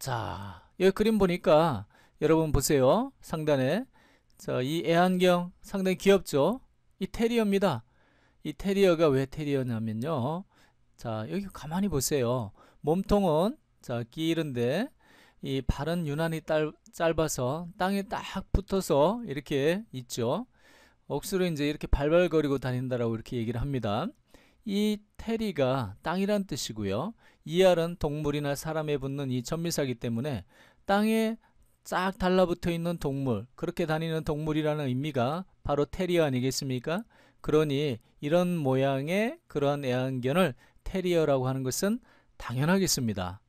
자, 여 그림 보니까 여러분 보세요. 상단에 자, 이 애완경 상당히 귀엽죠? 이 테리어입니다. 이 테리어가 왜 테리어냐면요. 자, 여기 가만히 보세요. 몸통은 자, 길은데 이 발은 유난히 딸, 짧아서 땅에 딱 붙어서 이렇게 있죠. 억수로 이제 이렇게 발발거리고 다닌다라고 이렇게 얘기를 합니다. 이 테리가 땅이란 뜻이고요. 이알은 동물이나 사람에 붙는 이천미사기 때문에 땅에 쫙 달라붙어 있는 동물, 그렇게 다니는 동물이라는 의미가 바로 테리어 아니겠습니까? 그러니 이런 모양의 그러한 애완견을 테리어라고 하는 것은 당연하겠습니다.